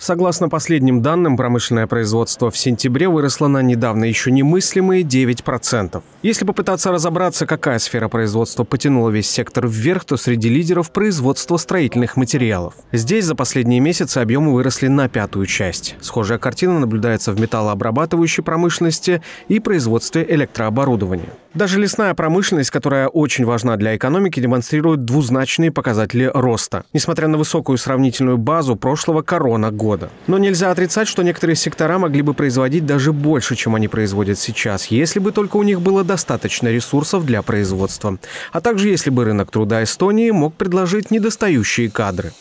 Согласно последним данным, промышленное производство в сентябре выросло на недавно еще немыслимые 9%. Если попытаться разобраться, какая сфера производства потянула весь сектор вверх, то среди лидеров производство строительных материалов. Здесь за последние месяцы объемы выросли на пятую часть. Схожая картина наблюдается в металлообрабатывающей промышленности и производстве электрооборудования. Даже лесная промышленность, которая очень важна для экономики, демонстрирует двузначные показатели роста. Несмотря на высокую сравнительную базу прошлого корона года, года. Но нельзя отрицать, что некоторые сектора могли бы производить даже больше, чем они производят сейчас, если бы только у них было достаточно ресурсов для производства, а также если бы рынок труда Эстонии мог предложить недостающие кадры.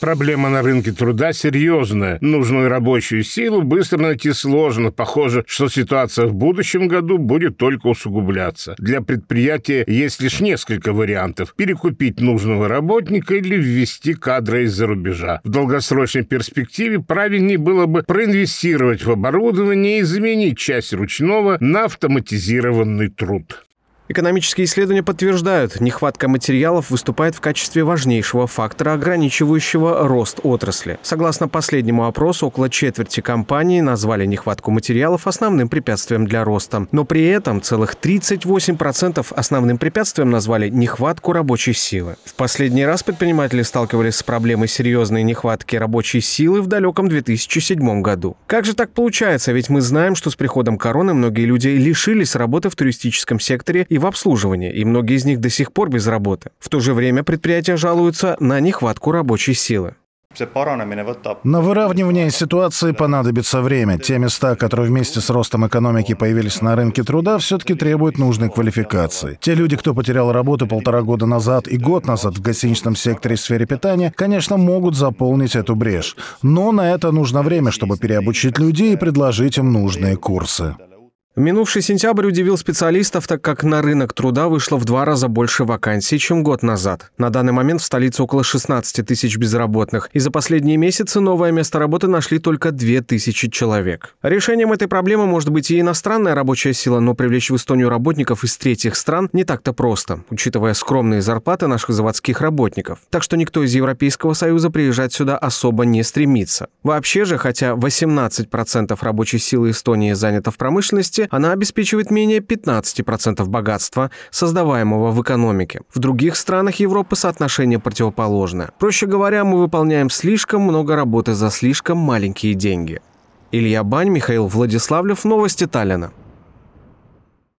Проблема на рынке труда серьезная. Нужную рабочую силу быстро найти сложно. Похоже, что ситуация в будущем году будет только усугубляться. Для предприятия есть лишь несколько вариантов. Перекупить нужного работника или ввести кадры из-за рубежа. В долгосрочной перспективе правильнее было бы проинвестировать в оборудование и заменить часть ручного на автоматизированный труд. Экономические исследования подтверждают, нехватка материалов выступает в качестве важнейшего фактора, ограничивающего рост отрасли. Согласно последнему опросу, около четверти компаний назвали нехватку материалов основным препятствием для роста. Но при этом целых 38% основным препятствием назвали нехватку рабочей силы. В последний раз предприниматели сталкивались с проблемой серьезной нехватки рабочей силы в далеком 2007 году. Как же так получается? Ведь мы знаем, что с приходом короны многие люди лишились работы в туристическом секторе и и в обслуживании, и многие из них до сих пор без работы. В то же время предприятия жалуются на нехватку рабочей силы. На выравнивание ситуации понадобится время. Те места, которые вместе с ростом экономики появились на рынке труда, все-таки требуют нужной квалификации. Те люди, кто потерял работу полтора года назад и год назад в гостиничном секторе и сфере питания, конечно, могут заполнить эту брешь. Но на это нужно время, чтобы переобучить людей и предложить им нужные курсы. Минувший сентябрь удивил специалистов, так как на рынок труда вышло в два раза больше вакансий, чем год назад. На данный момент в столице около 16 тысяч безработных, и за последние месяцы новое место работы нашли только 2 тысячи человек. Решением этой проблемы может быть и иностранная рабочая сила, но привлечь в Эстонию работников из третьих стран не так-то просто, учитывая скромные зарплаты наших заводских работников. Так что никто из Европейского Союза приезжать сюда особо не стремится. Вообще же, хотя 18% рабочей силы Эстонии занято в промышленности, она обеспечивает менее 15% богатства, создаваемого в экономике. В других странах Европы соотношение противоположное. Проще говоря, мы выполняем слишком много работы за слишком маленькие деньги. Илья Бань, Михаил Владиславлев, Новости Таллина.